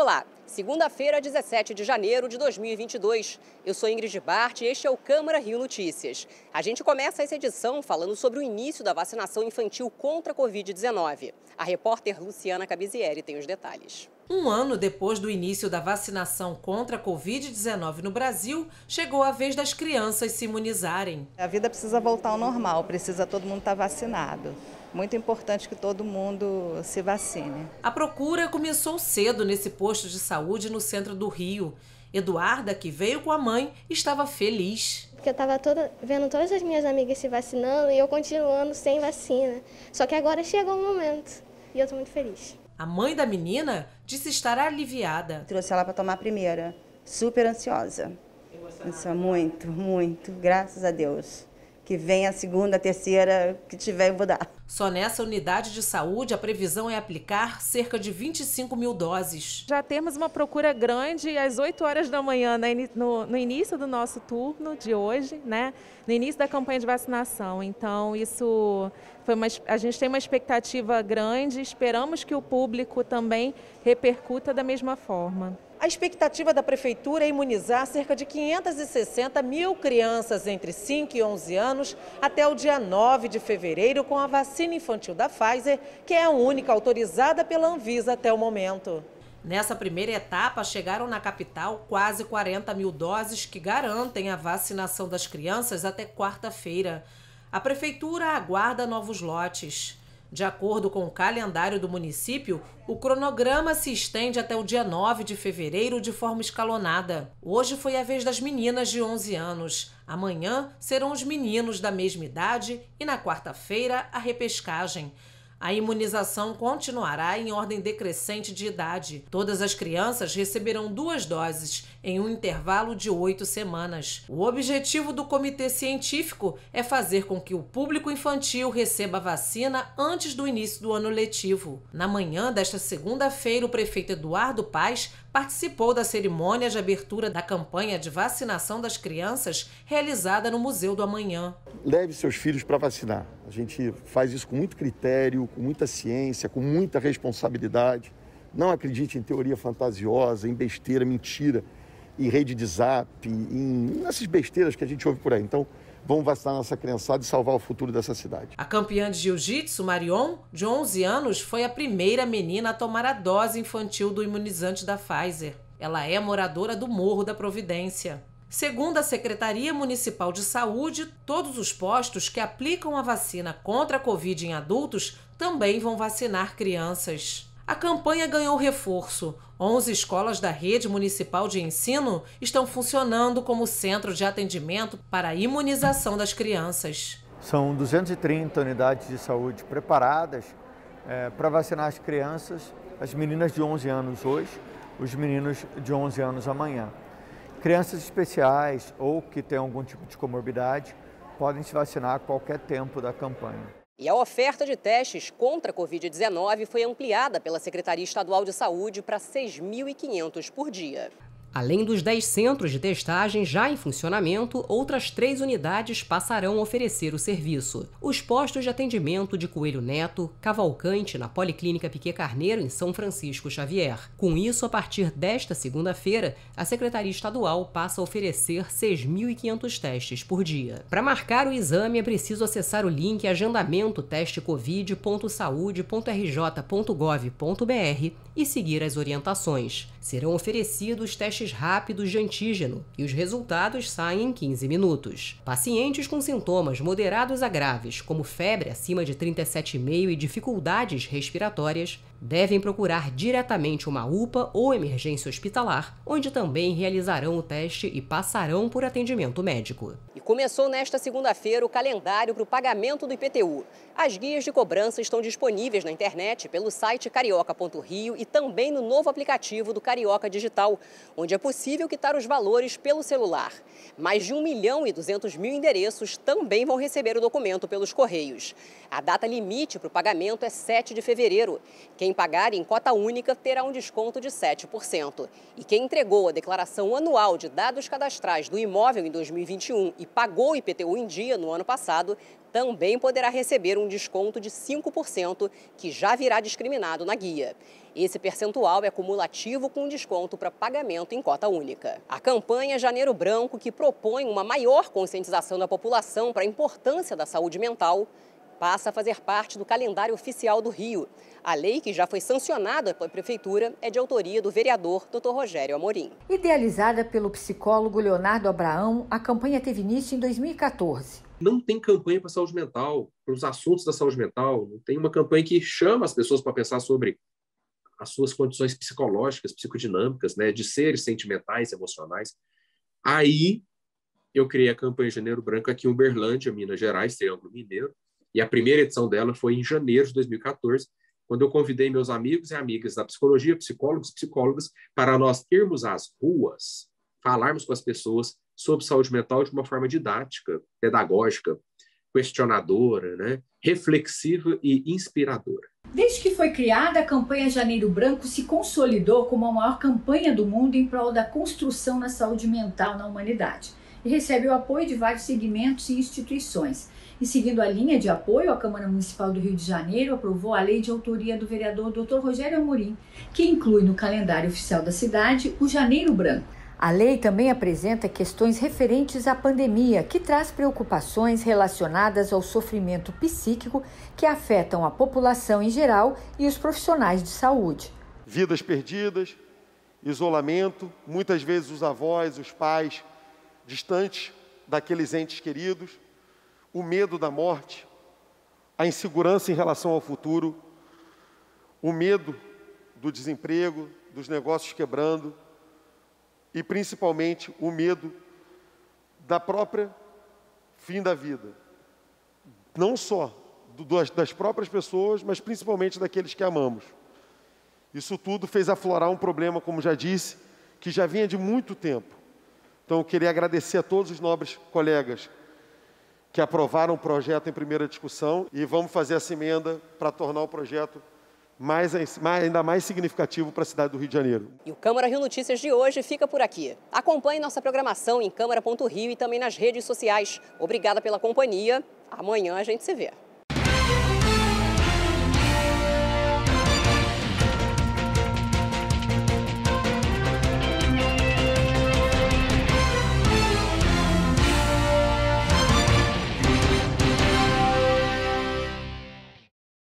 Olá, segunda-feira, 17 de janeiro de 2022. Eu sou Ingrid Bart e este é o Câmara Rio Notícias. A gente começa essa edição falando sobre o início da vacinação infantil contra a Covid-19. A repórter Luciana Cabizieri tem os detalhes. Um ano depois do início da vacinação contra a Covid-19 no Brasil, chegou a vez das crianças se imunizarem. A vida precisa voltar ao normal, precisa todo mundo estar vacinado muito importante que todo mundo se vacine. A procura começou cedo nesse posto de saúde no centro do Rio. Eduarda, que veio com a mãe, estava feliz. Porque eu estava toda, vendo todas as minhas amigas se vacinando e eu continuando sem vacina. Só que agora chegou o momento e eu estou muito feliz. A mãe da menina disse estar aliviada. Trouxe ela para tomar a primeira, super ansiosa. Emocionada. É muito, muito, graças a Deus que vem a segunda, a terceira, que tiver, eu vou dar. Só nessa unidade de saúde, a previsão é aplicar cerca de 25 mil doses. Já temos uma procura grande às 8 horas da manhã, no, início do nosso turno de hoje, né? no início da campanha de vacinação. Então, isso foi uma, a gente tem uma expectativa grande, esperamos que o público também repercuta da mesma forma. A expectativa da Prefeitura é imunizar cerca de 560 mil crianças entre 5 e 11 anos até o dia 9 de fevereiro com a vacina infantil da Pfizer, que é a única autorizada pela Anvisa até o momento. Nessa primeira etapa, chegaram na capital quase 40 mil doses que garantem a vacinação das crianças até quarta-feira. A Prefeitura aguarda novos lotes. De acordo com o calendário do município, o cronograma se estende até o dia 9 de fevereiro de forma escalonada. Hoje foi a vez das meninas de 11 anos. Amanhã serão os meninos da mesma idade e na quarta-feira a repescagem. A imunização continuará em ordem decrescente de idade. Todas as crianças receberão duas doses em um intervalo de oito semanas. O objetivo do comitê científico é fazer com que o público infantil receba a vacina antes do início do ano letivo. Na manhã desta segunda-feira, o prefeito Eduardo Paz participou da cerimônia de abertura da campanha de vacinação das crianças realizada no Museu do Amanhã. Leve seus filhos para vacinar. A gente faz isso com muito critério, com muita ciência, com muita responsabilidade. Não acredite em teoria fantasiosa, em besteira, mentira, em rede de zap, em essas besteiras que a gente ouve por aí. Então, vamos vacinar nossa criançada e salvar o futuro dessa cidade. A campeã de jiu-jitsu, Marion, de 11 anos, foi a primeira menina a tomar a dose infantil do imunizante da Pfizer. Ela é moradora do Morro da Providência. Segundo a Secretaria Municipal de Saúde, todos os postos que aplicam a vacina contra a Covid em adultos também vão vacinar crianças. A campanha ganhou reforço. 11 escolas da rede municipal de ensino estão funcionando como centro de atendimento para a imunização das crianças. São 230 unidades de saúde preparadas é, para vacinar as crianças, as meninas de 11 anos hoje, os meninos de 11 anos amanhã. Crianças especiais ou que têm algum tipo de comorbidade podem se vacinar a qualquer tempo da campanha. E a oferta de testes contra a Covid-19 foi ampliada pela Secretaria Estadual de Saúde para 6.500 por dia. Além dos 10 centros de testagem já em funcionamento, outras três unidades passarão a oferecer o serviço. Os postos de atendimento de Coelho Neto, Cavalcante, na Policlínica Piquet Carneiro, em São Francisco Xavier. Com isso, a partir desta segunda-feira, a Secretaria Estadual passa a oferecer 6.500 testes por dia. Para marcar o exame, é preciso acessar o link agendamento testecovid.saude.rj.gov.br e seguir as orientações. Serão oferecidos testes testes rápidos de antígeno e os resultados saem em 15 minutos. Pacientes com sintomas moderados a graves, como febre acima de 37,5 e dificuldades respiratórias, devem procurar diretamente uma UPA ou emergência hospitalar, onde também realizarão o teste e passarão por atendimento médico. E começou nesta segunda-feira o calendário para o pagamento do IPTU. As guias de cobrança estão disponíveis na internet pelo site carioca.rio e também no novo aplicativo do Carioca Digital, onde onde é possível quitar os valores pelo celular. Mais de 1 milhão e 200 mil endereços também vão receber o documento pelos Correios. A data limite para o pagamento é 7 de fevereiro. Quem pagar em cota única terá um desconto de 7%. E quem entregou a declaração anual de dados cadastrais do imóvel em 2021 e pagou o IPTU em dia no ano passado também poderá receber um desconto de 5%, que já virá discriminado na guia. Esse percentual é cumulativo com desconto para pagamento em cota única. A campanha Janeiro Branco, que propõe uma maior conscientização da população para a importância da saúde mental, passa a fazer parte do calendário oficial do Rio. A lei, que já foi sancionada pela Prefeitura, é de autoria do vereador Dr. Rogério Amorim. Idealizada pelo psicólogo Leonardo Abraão, a campanha teve início em 2014 não tem campanha para saúde mental, para os assuntos da saúde mental, não tem uma campanha que chama as pessoas para pensar sobre as suas condições psicológicas, psicodinâmicas, né, de seres sentimentais, emocionais. Aí eu criei a campanha Janeiro Branco aqui em Uberlândia, Minas Gerais, Triângulo Mineiro, e a primeira edição dela foi em janeiro de 2014, quando eu convidei meus amigos e amigas da psicologia, psicólogos, psicólogas, para nós irmos às ruas, falarmos com as pessoas sobre saúde mental de uma forma didática, pedagógica, questionadora, né? reflexiva e inspiradora. Desde que foi criada, a campanha Janeiro Branco se consolidou como a maior campanha do mundo em prol da construção na saúde mental na humanidade e recebe o apoio de vários segmentos e instituições. E seguindo a linha de apoio, a Câmara Municipal do Rio de Janeiro aprovou a lei de autoria do vereador Dr. Rogério Amorim, que inclui no calendário oficial da cidade o Janeiro Branco a lei também apresenta questões referentes à pandemia, que traz preocupações relacionadas ao sofrimento psíquico que afetam a população em geral e os profissionais de saúde. Vidas perdidas, isolamento, muitas vezes os avós, os pais distantes daqueles entes queridos, o medo da morte, a insegurança em relação ao futuro, o medo do desemprego, dos negócios quebrando, e principalmente o medo da própria fim da vida. Não só das próprias pessoas, mas principalmente daqueles que amamos. Isso tudo fez aflorar um problema, como já disse, que já vinha de muito tempo. Então eu queria agradecer a todos os nobres colegas que aprovaram o projeto em primeira discussão e vamos fazer essa emenda para tornar o projeto mais, ainda mais significativo para a cidade do Rio de Janeiro. E o Câmara Rio Notícias de hoje fica por aqui. Acompanhe nossa programação em câmara.rio e também nas redes sociais. Obrigada pela companhia. Amanhã a gente se vê.